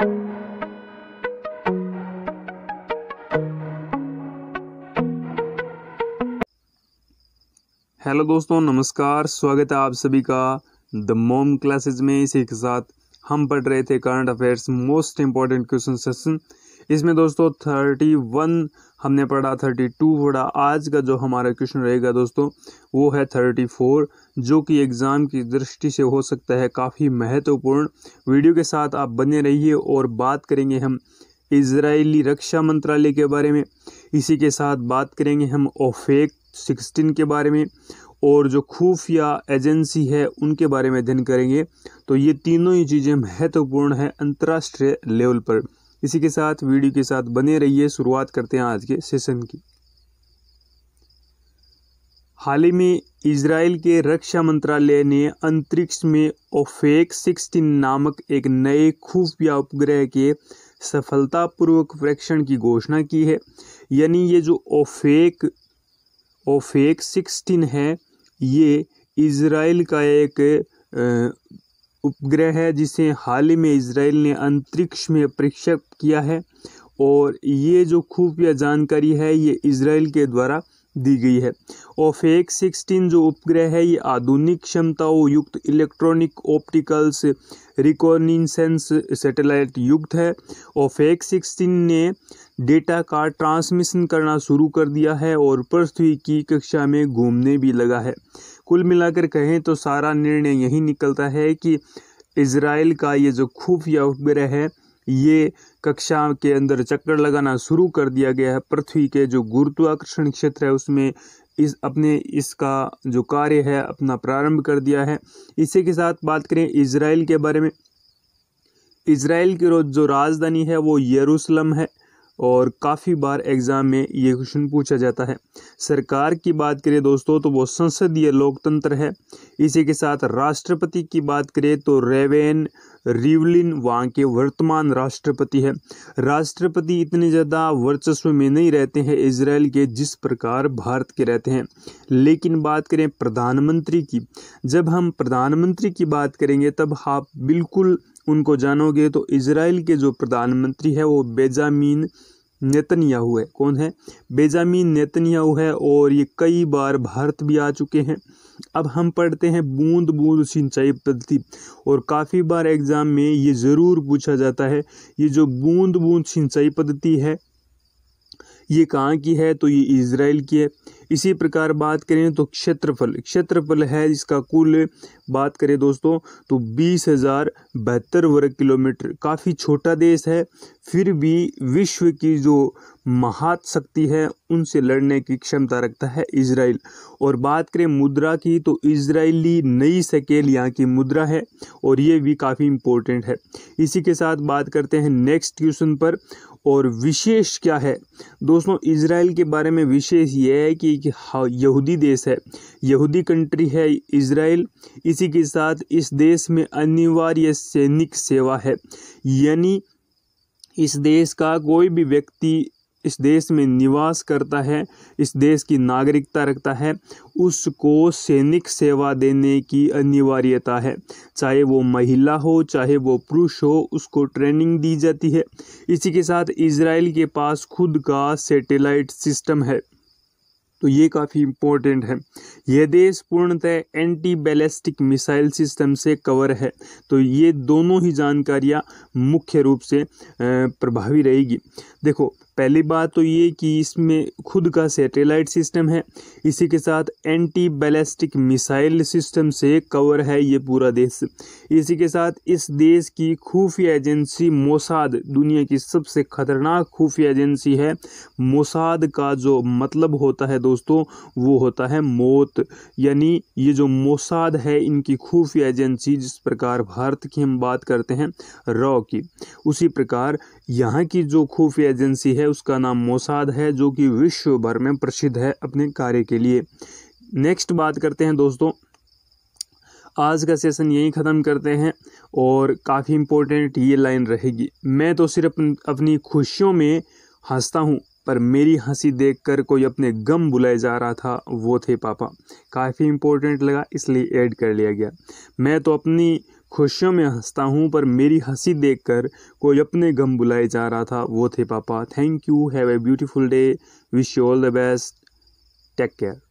hello दोस्तों नमस्कार स्वागत है आप सभी का द मोम क्लासेज में इसी के साथ हम पढ़ रहे थे current affairs most important question session इसमें दोस्तों थर्टी वन हमने पढ़ा थर्टी टू पढ़ा आज का जो हमारा क्वेश्चन रहेगा दोस्तों वो है थर्टी फोर जो कि एग्ज़ाम की दृष्टि से हो सकता है काफ़ी महत्वपूर्ण वीडियो के साथ आप बने रहिए और बात करेंगे हम इसराइली रक्षा मंत्रालय के बारे में इसी के साथ बात करेंगे हम ओफेक सिक्सटीन के बारे में और जो खुफिया एजेंसी है उनके बारे में अध्ययन करेंगे तो ये तीनों ही चीज़ें महत्वपूर्ण है अंतर्राष्ट्रीय लेवल पर इसी के साथ वीडियो के साथ बने रहिए शुरुआत करते हैं आज के सेशन की हाल ही में इसराइल के रक्षा मंत्रालय ने अंतरिक्ष में ओफेक सिक्सटीन नामक एक नए खुफिया उपग्रह के सफलतापूर्वक प्रेक्षण की घोषणा की है यानी ये जो ओफेक ओफेक सिक्सटीन है ये इसराइल का एक उपग्रह है जिसे हाल ही में इसराइल ने अंतरिक्ष में प्रक्षेप किया है और ये जो खुफिया जानकारी है ये इसराइल के द्वारा दी गई है ओफेक सिक्सटीन जो उपग्रह है ये आधुनिक क्षमताओं युक्त इलेक्ट्रॉनिक ऑप्टिकल्स रिकॉर्निसेंस सैटेलाइट युक्त है ओफेक सिक्सटीन ने डेटा का ट्रांसमिशन करना शुरू कर दिया है और पृथ्वी की कक्षा में घूमने भी लगा है कुल मिलाकर कहें तो सारा निर्णय यही निकलता है कि इसराइल का ये जो खुफिया उपग्रह है ये कक्षा के अंदर चक्कर लगाना शुरू कर दिया गया है पृथ्वी के जो गुरुत्वाकर्षण क्षेत्र है उसमें इस अपने इसका जो कार्य है अपना प्रारंभ कर दिया है इसी के साथ बात करें इसराइल के बारे में इसराइल की जो राजधानी है वो यरूशलम है और काफ़ी बार एग्ज़ाम में ये क्वेश्चन पूछा जाता है सरकार की बात करें दोस्तों तो वो संसदीय लोकतंत्र है इसी के साथ राष्ट्रपति की बात करें तो रेवेन रिवलिन वहाँ के वर्तमान राष्ट्रपति है राष्ट्रपति इतने ज़्यादा वर्चस्व में नहीं रहते हैं इसराइल के जिस प्रकार भारत के रहते हैं लेकिन बात करें प्रधानमंत्री की जब हम प्रधानमंत्री की बात करेंगे तब आप हाँ बिल्कुल उनको जानोगे तो इसराइल के जो प्रधानमंत्री है वो बेजामीन नेतन्याहू है कौन है बेजामीन नेतन्याहू है और ये कई बार भारत भी आ चुके हैं अब हम पढ़ते हैं बूंद बूंद सिंचाई पद्धति और काफ़ी बार एग्ज़ाम में ये ज़रूर पूछा जाता है ये जो बूंद बूंद सिंचाई पद्धति है ये कहाँ की है तो ये इसराइल की है इसी प्रकार बात करें तो क्षेत्रफल क्षेत्रफल है इसका कुल बात करें दोस्तों तो बीस हज़ार बहत्तर वर्ग किलोमीटर काफ़ी छोटा देश है फिर भी विश्व की जो महात शक्ति है उनसे लड़ने की क्षमता रखता है इसराइल और बात करें मुद्रा की तो इसराइली नई सकेल यहाँ की मुद्रा है और ये भी काफ़ी इम्पोर्टेंट है इसी के साथ बात करते हैं नेक्स्ट क्वेश्चन पर और विशेष क्या है दोस्तों इसराइल के बारे में विशेष यह है कि एक यहूदी देश है यहूदी कंट्री है इसराइल इसी के साथ इस देश में अनिवार्य सैनिक सेवा है यानी इस देश का कोई भी व्यक्ति इस देश में निवास करता है इस देश की नागरिकता रखता है उसको सैनिक सेवा देने की अनिवार्यता है चाहे वो महिला हो चाहे वो पुरुष हो उसको ट्रेनिंग दी जाती है इसी के साथ इसराइल के पास खुद का सैटेलाइट सिस्टम है तो ये काफ़ी इम्पोर्टेंट है यह देश पूर्णतः एंटी बैलिस्टिक मिसाइल सिस्टम से कवर है तो ये दोनों ही जानकारियाँ मुख्य रूप से प्रभावी रहेगी देखो पहली बात तो ये कि इसमें खुद का सैटेलाइट सिस्टम है इसी के साथ एंटी बैलिस्टिक मिसाइल सिस्टम से कवर है ये पूरा देश इसी के साथ इस देश की खुफिया एजेंसी मोसाद दुनिया की सबसे ख़तरनाक खुफिया एजेंसी है मोसाद का जो मतलब होता है दोस्तों वो होता है मौत यानी ये जो मोसाद है इनकी खुफिया एजेंसी जिस प्रकार भारत की हम बात करते हैं रॉ की उसी प्रकार यहाँ की जो खुफिया एजेंसी है उसका नाम मोसाद है जो कि विश्व भर में प्रसिद्ध है अपने कार्य के लिए नेक्स्ट बात करते हैं दोस्तों आज का सेशन यहीं ख़त्म करते हैं और काफ़ी इम्पोर्टेंट ये लाइन रहेगी मैं तो सिर्फ अपनी खुशियों में हंसता हूँ पर मेरी हंसी देखकर कोई अपने गम बुलाए जा रहा था वो थे पापा काफ़ी इम्पोर्टेंट लगा इसलिए ऐड कर लिया गया मैं तो अपनी खुशियों में हंसता हूँ पर मेरी हंसी देखकर कोई अपने गम बुलाए जा रहा था वो थे पापा thank you have a beautiful day wish you all the best take care